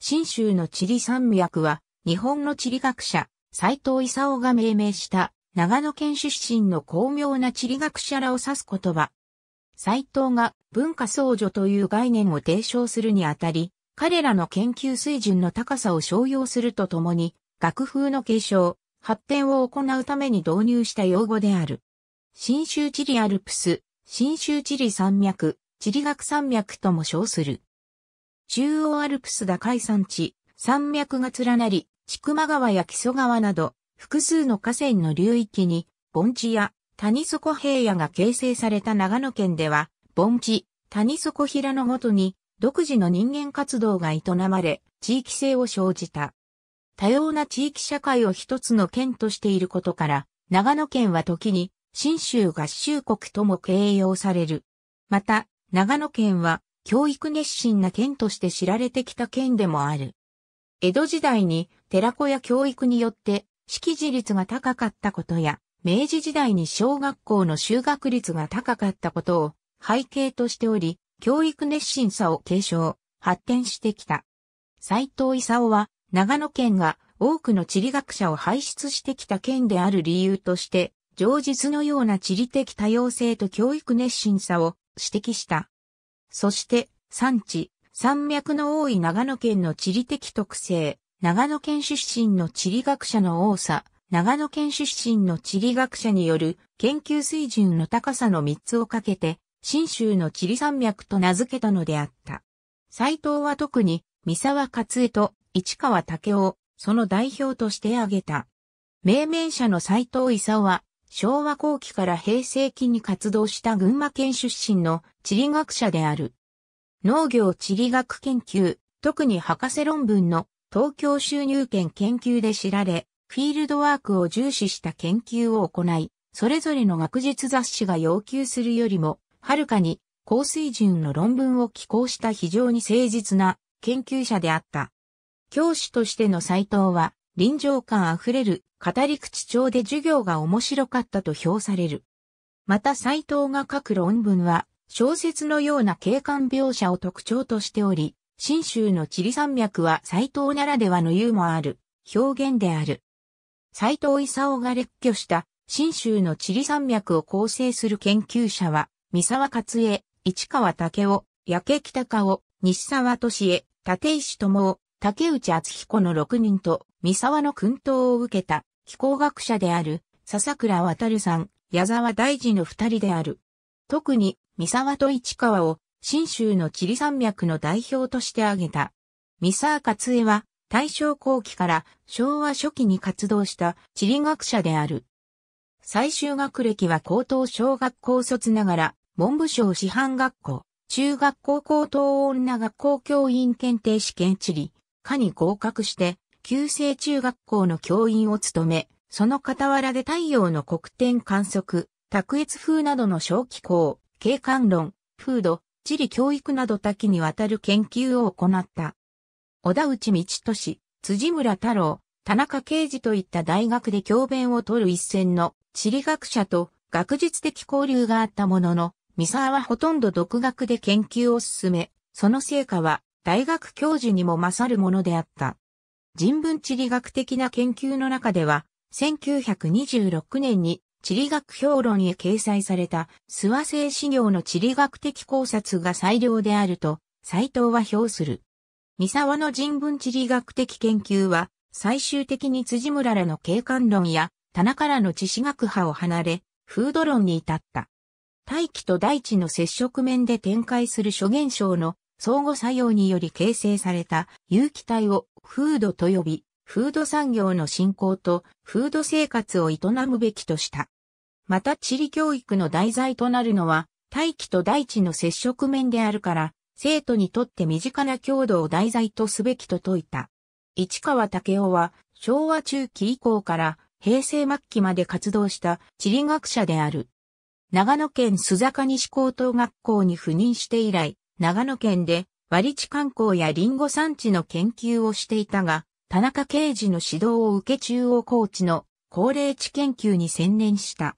新州の地理山脈は、日本の地理学者、斎藤勲が命名した、長野県出身の巧妙な地理学者らを指す言葉。斎藤が文化創助という概念を提唱するにあたり、彼らの研究水準の高さを商用するとともに、学風の継承、発展を行うために導入した用語である。新州地理アルプス、新州地理山脈、地理学山脈とも称する。中央アルプス打開山地、山脈が連なり、千曲川や木曽川など、複数の河川の流域に、盆地や谷底平野が形成された長野県では、盆地、谷底平野ごとに、独自の人間活動が営まれ、地域性を生じた。多様な地域社会を一つの県としていることから、長野県は時に、新州合衆国とも形容される。また、長野県は、教育熱心な県として知られてきた県でもある。江戸時代に寺子や教育によって識字率が高かったことや、明治時代に小学校の修学率が高かったことを背景としており、教育熱心さを継承、発展してきた。斎藤勲は、長野県が多くの地理学者を輩出してきた県である理由として、上実のような地理的多様性と教育熱心さを指摘した。そして産地、山脈の多い長野県の地理的特性、長野県出身の地理学者の多さ、長野県出身の地理学者による研究水準の高さの3つをかけて、新州の地理山脈と名付けたのであった。斎藤は特に、三沢勝江と市川武雄、その代表として挙げた。命名者の斎藤勲は、昭和後期から平成期に活動した群馬県出身の地理学者である。農業地理学研究、特に博士論文の東京収入権研究で知られ、フィールドワークを重視した研究を行い、それぞれの学術雑誌が要求するよりも、はるかに高水準の論文を寄稿した非常に誠実な研究者であった。教師としての斎藤は、臨場感あふれる語り口調で授業が面白かったと評される。また斎藤が書く論文は、小説のような景観描写を特徴としており、新州の地理山脈は斎藤ならではの言うもある表現である。斎藤勲が列挙した新州の地理山脈を構成する研究者は、三沢勝栄、市川武夫、八け北顔、西沢敏恵、立石智夫、竹内敦彦の6人と、三沢の訓導を受けた気候学者である笹倉渡さん、矢沢大臣の二人である。特に三沢と市川を新州の地理山脈の代表として挙げた。三沢勝江は大正後期から昭和初期に活動した地理学者である。最終学歴は高等小学校卒ながら文部省師範学校、中学校高等女学校教員検定試験地理、科に合格して旧制中学校の教員を務め、その傍らで太陽の黒点観測、卓越風などの小気候、景観論、風土、地理教育など多岐にわたる研究を行った。小田内道俊、辻村太郎、田中啓二といった大学で教鞭を取る一線の地理学者と学術的交流があったものの、三沢はほとんど独学で研究を進め、その成果は大学教授にも勝るものであった。人文地理学的な研究の中では、1926年に地理学評論へ掲載された諏訪製資料の地理学的考察が最良であると、斎藤は評する。三沢の人文地理学的研究は、最終的に辻村らの景観論や、棚からの地史学派を離れ、風土論に至った。大気と大地の接触面で展開する諸現象の相互作用により形成された有機体をフードと呼び、フード産業の振興とフード生活を営むべきとした。また地理教育の題材となるのは、大気と大地の接触面であるから、生徒にとって身近な強度を題材とすべきと説いた。市川武夫は昭和中期以降から平成末期まで活動した地理学者である。長野県須坂西高等学校に赴任して以来、長野県で割地観光やリンゴ産地の研究をしていたが、田中刑事の指導を受け中央高知の高齢地研究に専念した。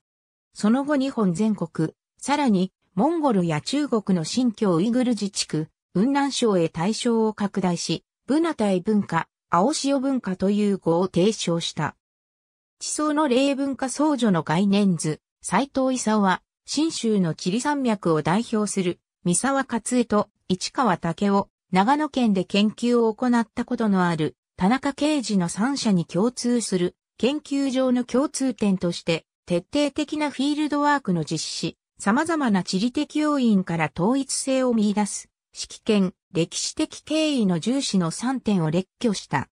その後日本全国、さらにモンゴルや中国の新疆ウイグル自治区、雲南省へ対象を拡大し、ブナタイ文化、青潮文化という語を提唱した。地層の霊文化相助の概念図、斎藤勲は、新州の地理山脈を代表する三沢勝江と市川武夫、長野県で研究を行ったことのある田中刑事の三者に共通する研究上の共通点として徹底的なフィールドワークの実施、様々な地理的要因から統一性を見出す、指揮権、歴史的経緯の重視の3点を列挙した。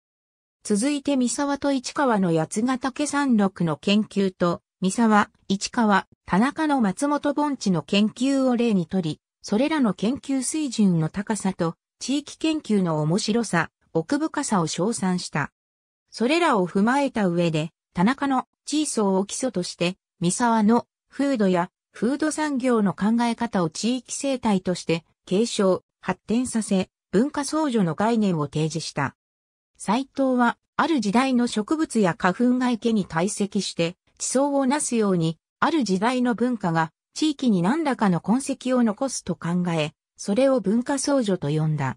続いて三沢と市川の八ヶ岳山麓の研究と、三沢、市川、田中の松本盆地の研究を例にとり、それらの研究水準の高さと地域研究の面白さ、奥深さを称賛した。それらを踏まえた上で、田中の地位層を基礎として、三沢の風土や風土産業の考え方を地域生態として継承、発展させ、文化創除の概念を提示した。斎藤は、ある時代の植物や花粉が池に堆積して、地層をなすように、ある時代の文化が地域に何らかの痕跡を残すと考え、それを文化創女と呼んだ。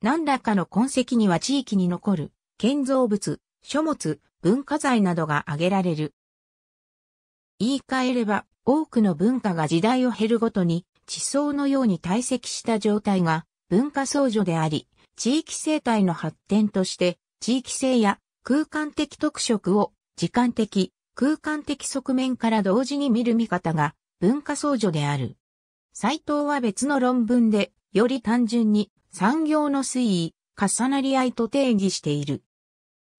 何らかの痕跡には地域に残る、建造物、書物、文化財などが挙げられる。言い換えれば、多くの文化が時代を経るごとに、地層のように堆積した状態が文化創女であり、地域生態の発展として、地域性や空間的特色を時間的、空間的側面から同時に見る見方が文化僧女である。斎藤は別の論文で、より単純に産業の推移、重なり合いと定義している。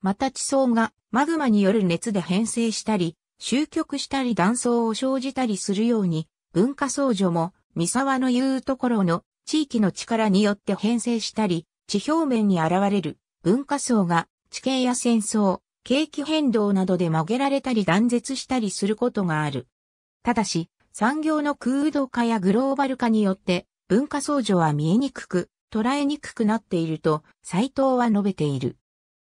また地層がマグマによる熱で変性したり、終局したり断層を生じたりするように、文化僧女も、三沢の言うところの地域の力によって変性したり、地表面に現れる文化層が地形や戦争、景気変動などで曲げられたり断絶したりすることがある。ただし、産業の空洞化やグローバル化によって文化相乗は見えにくく、捉えにくくなっていると斎藤は述べている。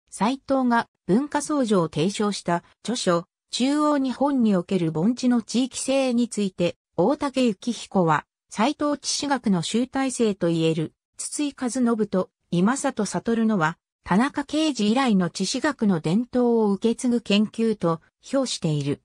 斎藤が文化相乗を提唱した著書、中央日本における盆地の地域性について、大竹幸彦は、斎藤地史学の集大成と言える、筒井和信と今里悟のは、田中啓治以来の地史学の伝統を受け継ぐ研究と評している。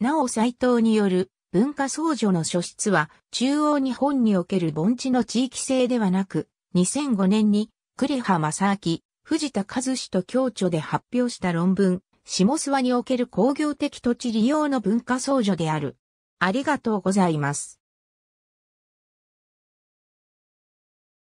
なお斎藤による文化創助の書室は中央日本における盆地の地域性ではなく、2005年に栗葉正明、藤田和氏と共著で発表した論文、下諏訪における工業的土地利用の文化創助である。ありがとうございます。